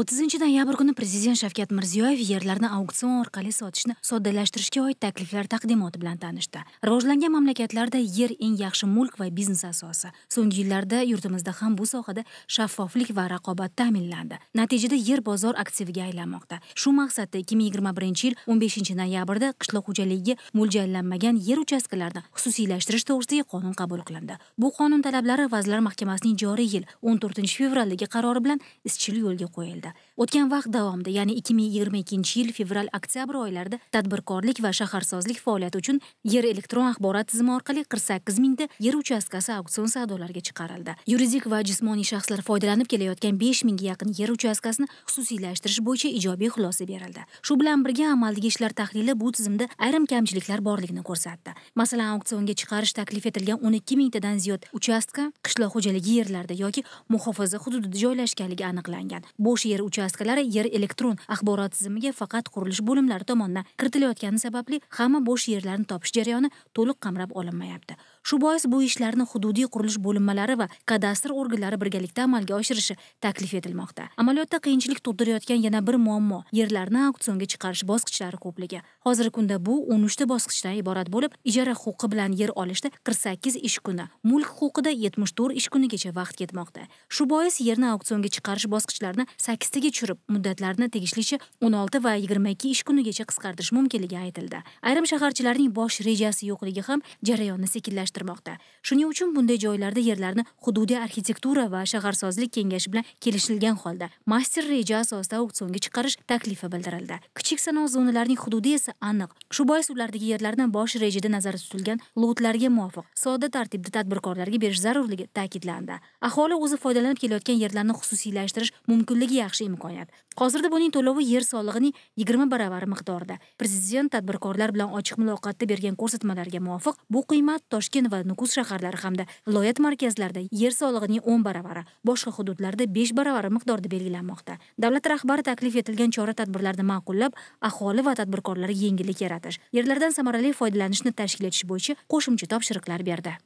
o'ttizinchi noyabr kuni prezident shavkat mirziyoyev yerlarni auksion orqali sotishni soddalashtirishga oid takliflar taqdimoti bilan tanishdi rivojlangan mamlakatlarda yer eng yaxshi mulk va biznes asosi so'nggi yillarda yurtimizda ham bu sohada shaffoflik va raqobat ta'minlandi natijada yer bozor aktiviga aylanmoqda shu maqsadda ikki ming yigirma birinchi yil o'n beshinchi noyabrda qishloq xo'jaligiga mo'ljallanmagan yer uchastkalarini xususiylashtirish to'g'risidagi qonun qabul qilindi bu qonun talablari vazirlar mahkamasining joriy yil o'n to'rtinchi fevraldagi qarori bilan izchil yo'lga qo'yildi tadbirlari o'tgan vaqt davomida ya'ni ikki ming yigirma ikkinchi yil fevral oktyabr oylarida tadbirkorlik va shaharsozlik faoliyati uchun yer elektron axborot tizimi orqali qirq sakkiz mingta yer uchastkasi auksion savdolarga chiqarildi yuridik va jismoniy shaxslar foydalanib kelayotgan besh mingga yaqin yer uchastkasini xususiylashtirish bo'yicha ijobiy xulosa berildi shu bilan birga amaldagi ishlar tahlili bu tizimda ayrim kamchiliklar borligini ko'rsatdi masalan auksionga chiqarish taklif etilgan o'n ikki mingtadan ziyod uchastka qishloq xo'jaligi yerlarida yoki muhofaza hududida joylashganligi aniqlangan bo'sh yer uchastkalari yer elektron axborot tizimiga faqat qurilish bo'limlari tomonidan kiritilayotgani sababli hamma bo'sh yerlarni topish jarayoni to'liq qamrab olinmayapti shu bois bu ishlarni hududiy qurilish bo'linmalari va kadastr organlari birgalikda amalga oshirishi taklif etilmoqda amaliyotda qiyinchilik tug'dirayotgan yana bir muammo yerlarni auksionga chiqarish bosqichlari ko'pligi hozirgi kunda bu o'n uchta bosqichdan iborat bo'lib ijara huquqi bilan yer olishda qirq sakkiz ish kuni mulk huquqida yetmish to'rt ish kunigacha vaqt ketmoqda shu bois yerni auksionga chiqarish bosqichlarini sakkiztaga tushirib muddatlarni tegishlicha 16 va 22 ish kunigacha qisqartirish mumkinligi aytildi ayrim shaharchilarning bosh rejasi yo'qligi ham jarayonni sekinlashtirmoqda shuning uchun bunday joylarda yerlarni hududiy arxitektura va shaharsozlik kengashi bilan kelishilgan holda master reja asosida auksionga chiqarish taklifi bildirildi kichik sanoat zonalarining hududi esa aniq shu bois ulardagi yerlarni bosh rejada nazarda tutilgan lotlarga muvofiq sodda tartibda tadbirkorlarga berish zarurligi ta'kidlandi aholi o'zi foydalanib kelayotgan yerlarni xususiylashtirish mumkinligi yaxshi imkoniyat hozirda buning to'lovi yer solig'ining yigirma baravari miqdorida prezident tadbirkorlar bilan ochiq muloqotda bergan ko'rsatmalarga muvofiq bu qiymat toshkent va nukus shaharlari hamda viloyat markazlarida yer solig'ining o'n baravari boshqa hududlarda besh baravari miqdorda belgilanmoqda davlat rahbari taklif etilgan chora tadbirlarni ma'qullab aholi va tadbirkorlarga yengillik yaratish yerlardan samarali foydalanishni tashkil etish bo'yicha qo'shimcha topshiriqlar berdi